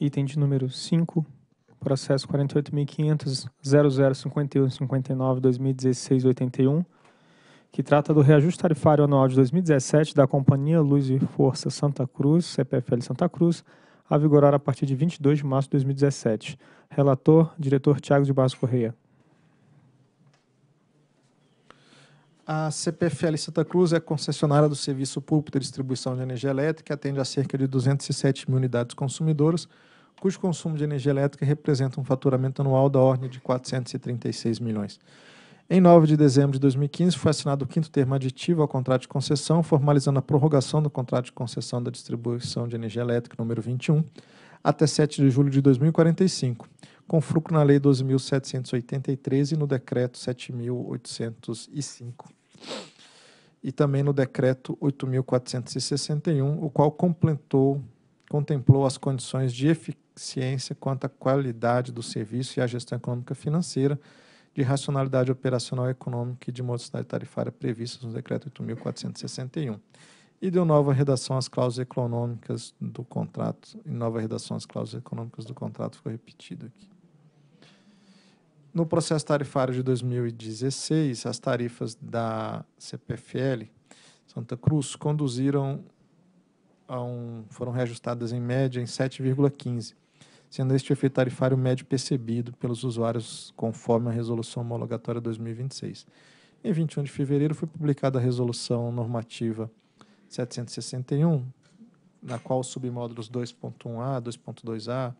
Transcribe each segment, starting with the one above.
item de número 5, processo 48.500.0051.59.2016.81, que trata do reajuste tarifário anual de 2017 da Companhia Luz e Força Santa Cruz, CPFL Santa Cruz, a vigorar a partir de 22 de março de 2017. Relator, diretor Tiago de Barros Correia. A CPFL Santa Cruz é concessionária do Serviço Público de Distribuição de Energia Elétrica atende a cerca de 207 mil unidades consumidoras, cujo consumo de energia elétrica representa um faturamento anual da ordem de 436 milhões. Em 9 de dezembro de 2015, foi assinado o quinto termo aditivo ao contrato de concessão, formalizando a prorrogação do contrato de concessão da distribuição de energia elétrica número 21 até 7 de julho de 2045 com fruto na Lei 12.783 e no Decreto 7.805. E também no Decreto 8.461, o qual completou, contemplou as condições de eficiência quanto à qualidade do serviço e à gestão econômica financeira, de racionalidade operacional econômica e de modicidade tarifária previstas no Decreto 8.461 e deu nova redação às cláusulas econômicas do contrato. E nova redação às cláusulas econômicas do contrato foi repetido aqui. No processo tarifário de 2016, as tarifas da CPFL Santa Cruz conduziram a um, foram reajustadas em média em 7,15, sendo este efeito tarifário médio percebido pelos usuários conforme a resolução homologatória 2026. Em 21 de fevereiro foi publicada a resolução normativa 761, na qual os submódulos 2.1A, 2.2A,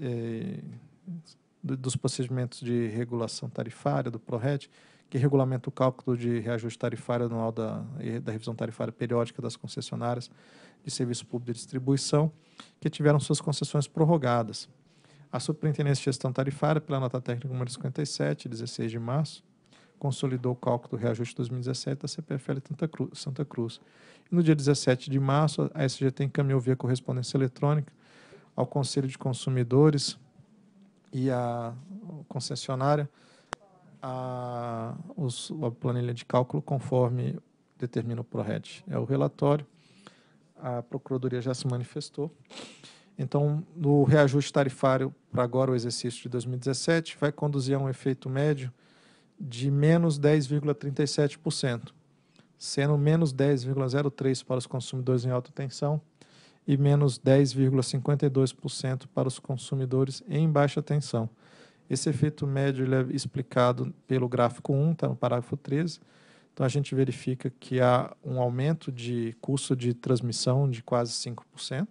eh, dos procedimentos de regulação tarifária, do PRORET, que regulamenta o cálculo de reajuste tarifário anual da, da revisão tarifária periódica das concessionárias de serviço público de distribuição, que tiveram suas concessões prorrogadas. A Superintendência de Gestão Tarifária, pela nota técnica número 57, 16 de março, consolidou o cálculo do reajuste 2017 da CPFL Santa Cruz. E no dia 17 de março, a SGT encaminhou via correspondência eletrônica ao Conselho de Consumidores e a concessionária a, os, a planilha de cálculo conforme determina o ProRed. É o relatório, a Procuradoria já se manifestou. Então, no reajuste tarifário para agora o exercício de 2017 vai conduzir a um efeito médio de menos 10,37%, sendo menos 10,03% para os consumidores em alta tensão e menos 10,52% para os consumidores em baixa tensão. Esse efeito médio é explicado pelo gráfico 1, está no parágrafo 13. Então, a gente verifica que há um aumento de custo de transmissão de quase 5%,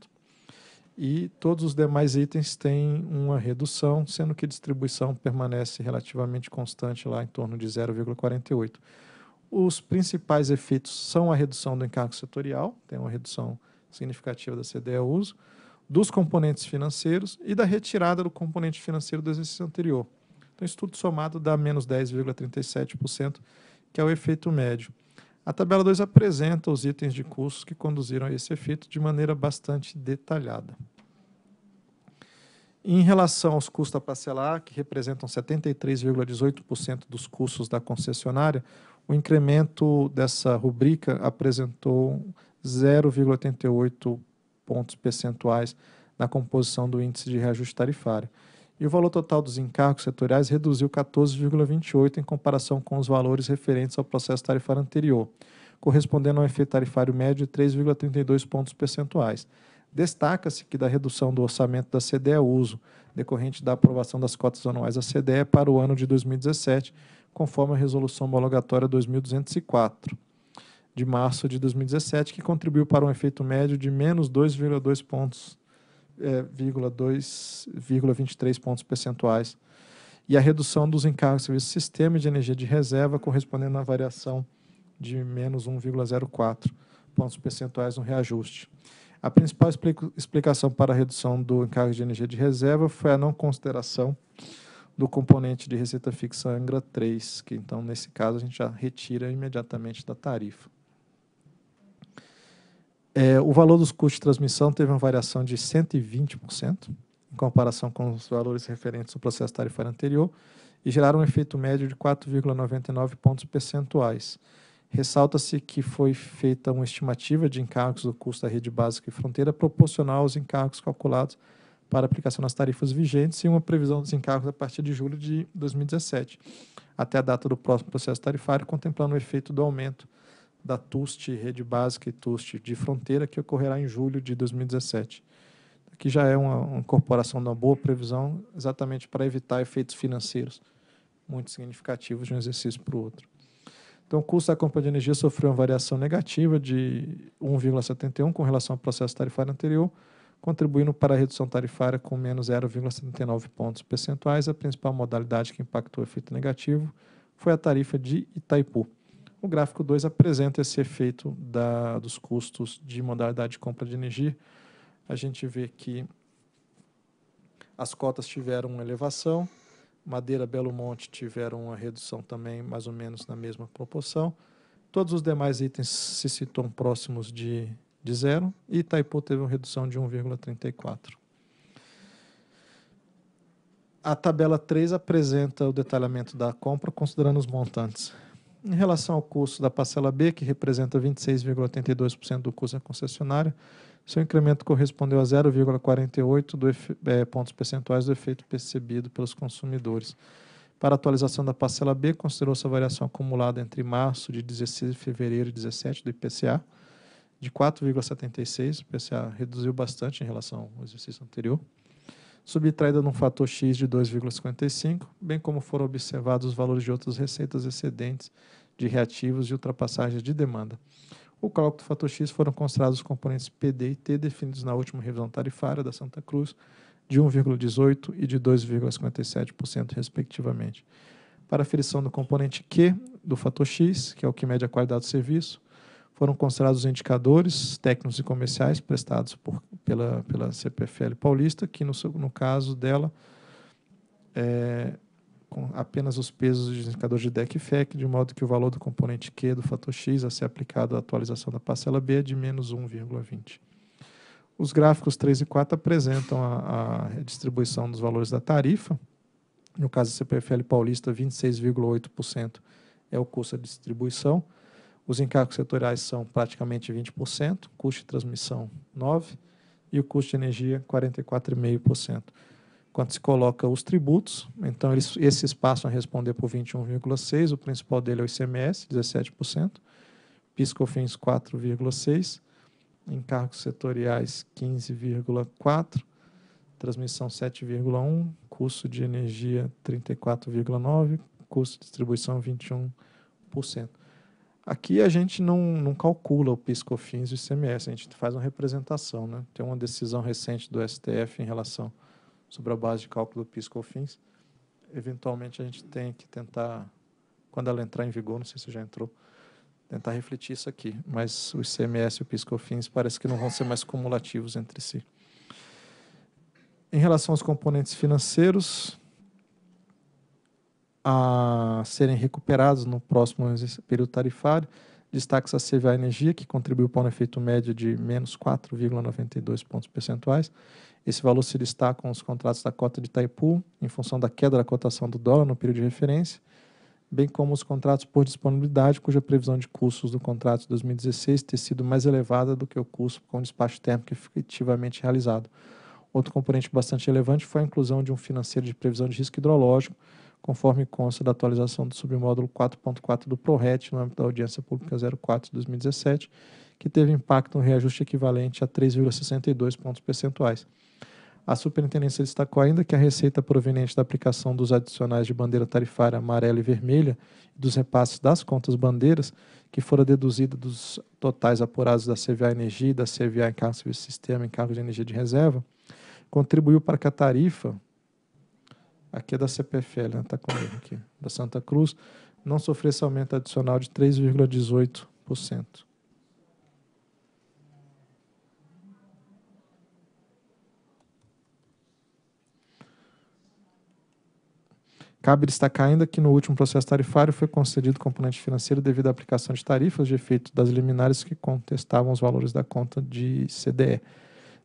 e todos os demais itens têm uma redução, sendo que a distribuição permanece relativamente constante lá em torno de 0,48. Os principais efeitos são a redução do encargo setorial, tem uma redução significativa da CDE ao uso, dos componentes financeiros e da retirada do componente financeiro do exercício anterior. Então, isso tudo somado dá menos 10,37%, que é o efeito médio. A tabela 2 apresenta os itens de custos que conduziram a esse efeito de maneira bastante detalhada. Em relação aos custos a parcelar, que representam 73,18% dos custos da concessionária, o incremento dessa rubrica apresentou 0,88 pontos percentuais na composição do índice de reajuste tarifário. E o valor total dos encargos setoriais reduziu 14,28 em comparação com os valores referentes ao processo tarifário anterior, correspondendo a um efeito tarifário médio de 3,32 pontos percentuais. Destaca-se que da redução do orçamento da CDE Uso, decorrente da aprovação das cotas anuais da CDE para o ano de 2017, conforme a Resolução Homologatória 2204 de março de 2017, que contribuiu para um efeito médio de menos 2,2 pontos, é, 2,23 pontos percentuais, e a redução dos encargos de sistema de energia de reserva, correspondendo à variação de menos 1,04 pontos percentuais no reajuste. A principal explicação para a redução do encargo de energia de reserva foi a não consideração do componente de receita fixa Angra 3, que então, nesse caso, a gente já retira imediatamente da tarifa. É, o valor dos custos de transmissão teve uma variação de 120%, em comparação com os valores referentes ao processo tarifário anterior, e geraram um efeito médio de 4,99 pontos percentuais. Ressalta-se que foi feita uma estimativa de encargos do custo da rede básica e fronteira proporcional aos encargos calculados para aplicação nas tarifas vigentes e uma previsão dos encargos a partir de julho de 2017, até a data do próximo processo tarifário, contemplando o efeito do aumento da TUST, Rede Básica e TUST de Fronteira, que ocorrerá em julho de 2017. Aqui já é uma, uma incorporação de uma boa previsão, exatamente para evitar efeitos financeiros muito significativos de um exercício para o outro. Então, o custo da compra de energia sofreu uma variação negativa de 1,71 com relação ao processo tarifário anterior, contribuindo para a redução tarifária com menos 0,79 pontos percentuais. A principal modalidade que impactou o efeito negativo foi a tarifa de Itaipu. O gráfico 2 apresenta esse efeito da, dos custos de modalidade de compra de energia. A gente vê que as cotas tiveram uma elevação, Madeira Belo Monte tiveram uma redução também, mais ou menos na mesma proporção. Todos os demais itens se situam próximos de, de zero e Itaipu teve uma redução de 1,34. A tabela 3 apresenta o detalhamento da compra considerando os montantes. Em relação ao custo da parcela B, que representa 26,82% do custo da concessionária, seu incremento correspondeu a 0,48 é, pontos percentuais do efeito percebido pelos consumidores. Para a atualização da parcela B, considerou-se a variação acumulada entre março de 16 e fevereiro de 17 do IPCA, de 4,76. O IPCA reduziu bastante em relação ao exercício anterior subtraída num fator x de 2,55, bem como foram observados os valores de outras receitas excedentes de reativos e ultrapassagens de demanda. O cálculo do fator x foram considerados os componentes PD e T definidos na última revisão tarifária da Santa Cruz de 1,18 e de 2,57%, respectivamente. Para a aferição do componente Q do fator X, que é o que mede a qualidade do serviço, foram considerados indicadores técnicos e comerciais prestados por, pela, pela CPFL Paulista, que no, no caso dela, é, com apenas os pesos dos indicadores de DEC e FEC, de modo que o valor do componente Q do fator X a ser aplicado à atualização da parcela B é de menos 1,20. Os gráficos 3 e 4 apresentam a, a distribuição dos valores da tarifa. No caso da CPFL Paulista, 26,8% é o custo da distribuição, os encargos setoriais são praticamente 20%, custo de transmissão 9% e o custo de energia 44,5%. Quando se coloca os tributos, então eles, esses passam a responder por 21,6%, o principal dele é o ICMS, 17%, PiscoFins 4,6%, encargos setoriais 15,4%, transmissão 7,1%, custo de energia 34,9%, custo de distribuição 21%. Aqui a gente não, não calcula o PIS/COFINS e o ICMS, a gente faz uma representação. Né? Tem uma decisão recente do STF em relação sobre a base de cálculo do PIS/COFINS. Eventualmente a gente tem que tentar, quando ela entrar em vigor, não sei se já entrou, tentar refletir isso aqui. Mas o ICMS e o PIS/COFINS parece que não vão ser mais cumulativos entre si. Em relação aos componentes financeiros, a serem recuperados no próximo período tarifário. Destaque-se a CVA Energia, que contribuiu para um efeito médio de menos 4,92 pontos percentuais. Esse valor se destaca com os contratos da cota de Itaipu, em função da queda da cotação do dólar no período de referência, bem como os contratos por disponibilidade, cuja previsão de custos do contrato de 2016 ter sido mais elevada do que o custo com o despacho térmico efetivamente realizado. Outro componente bastante relevante foi a inclusão de um financeiro de previsão de risco hidrológico, conforme consta da atualização do submódulo 4.4 do ProRet no âmbito da audiência pública 04 de 2017, que teve impacto no reajuste equivalente a 3,62 pontos percentuais. A superintendência destacou ainda que a receita proveniente da aplicação dos adicionais de bandeira tarifária amarela e vermelha e dos repasses das contas bandeiras, que fora deduzida dos totais apurados da CVA Energia e da CVA em cargo de sistema em cargo de energia de reserva, contribuiu para que a tarifa Aqui é da CPFL, está né? comigo aqui, da Santa Cruz. Não sofrer esse aumento adicional de 3,18%. Cabe destacar ainda que no último processo tarifário foi concedido componente financeiro devido à aplicação de tarifas de efeito das liminares que contestavam os valores da conta de CDE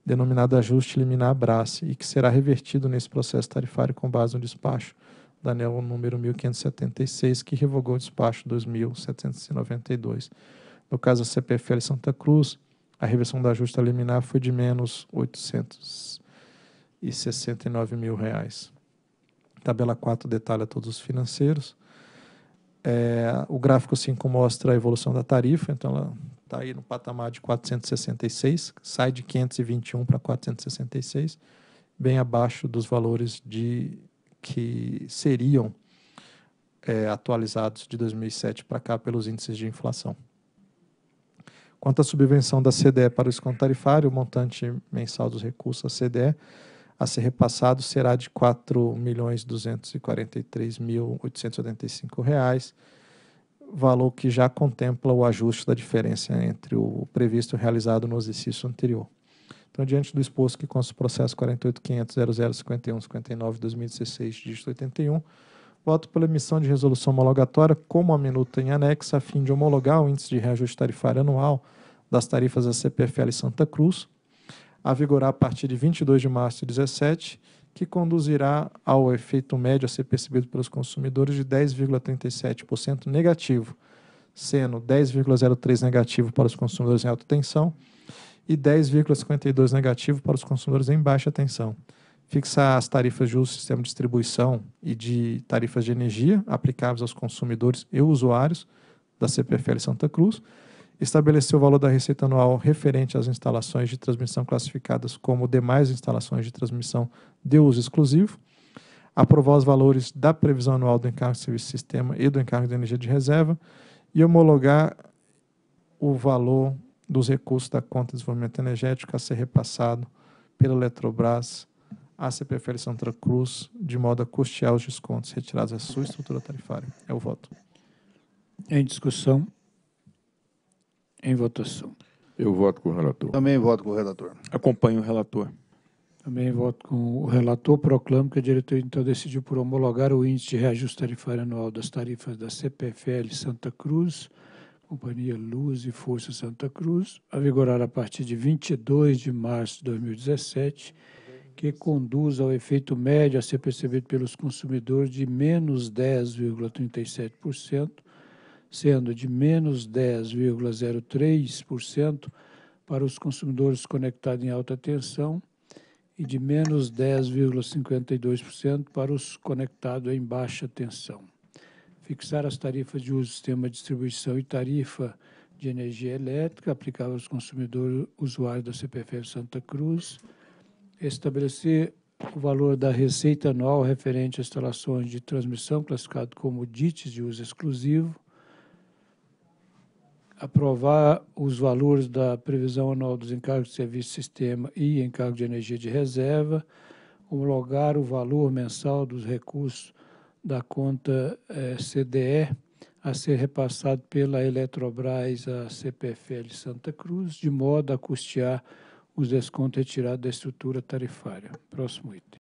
denominado ajuste liminar BRAS, e que será revertido nesse processo tarifário com base no despacho da ANEL número 1576, que revogou o despacho 2792. No caso da CPFL Santa Cruz, a reversão do ajuste liminar foi de menos R$ 869 mil. Reais. Tabela 4 detalha todos os financeiros. É, o gráfico 5 mostra a evolução da tarifa, então ela está aí no patamar de 466, sai de 521 para 466, bem abaixo dos valores de que seriam é, atualizados de 2007 para cá pelos índices de inflação. Quanto à subvenção da CDE para o desconto tarifário, o montante mensal dos recursos à CDE a ser repassado será de R$ 4.243.885 valor que já contempla o ajuste da diferença entre o previsto e o realizado no exercício anterior. Então, diante do exposto que consta o processo 48.500.0051.59.2016, dígito 81, voto pela emissão de resolução homologatória como a minuta em anexo, a fim de homologar o índice de reajuste tarifário anual das tarifas da CPFL Santa Cruz, a vigorar a partir de 22 de março de 2017 que conduzirá ao efeito médio a ser percebido pelos consumidores de 10,37% negativo, sendo 10,03 negativo para os consumidores em alta tensão e 10,52 negativo para os consumidores em baixa tensão. Fixar as tarifas de uso, sistema de distribuição e de tarifas de energia aplicáveis aos consumidores e usuários da CPFL Santa Cruz, estabelecer o valor da receita anual referente às instalações de transmissão classificadas como demais instalações de transmissão de uso exclusivo, aprovar os valores da previsão anual do encargo de serviço de sistema e do encargo de energia de reserva e homologar o valor dos recursos da conta de desenvolvimento energético a ser repassado pela Eletrobras à CPFL Santa Cruz, de modo a custear os descontos retirados da sua estrutura tarifária. É o voto. Em discussão. Em votação. Eu voto com o relator. Também voto com o relator. Acompanho o relator. Também voto com o relator. Proclamo que a diretoria então decidiu por homologar o índice de reajuste tarifário anual das tarifas da CPFL Santa Cruz, Companhia Luz e Força Santa Cruz, a vigorar a partir de 22 de março de 2017, que conduz ao efeito médio a ser percebido pelos consumidores de menos 10,37% sendo de menos 10,03% para os consumidores conectados em alta tensão e de menos 10,52% para os conectados em baixa tensão. Fixar as tarifas de uso do sistema de distribuição e tarifa de energia elétrica aplicável aos consumidores usuários da CPFL Santa Cruz. Estabelecer o valor da receita anual referente a instalações de transmissão classificado como DITES de uso exclusivo aprovar os valores da previsão anual dos encargos de serviço sistema e encargo de energia de reserva, homologar o valor mensal dos recursos da conta eh, CDE a ser repassado pela Eletrobras à CPFL Santa Cruz, de modo a custear os descontos retirados da estrutura tarifária. Próximo item.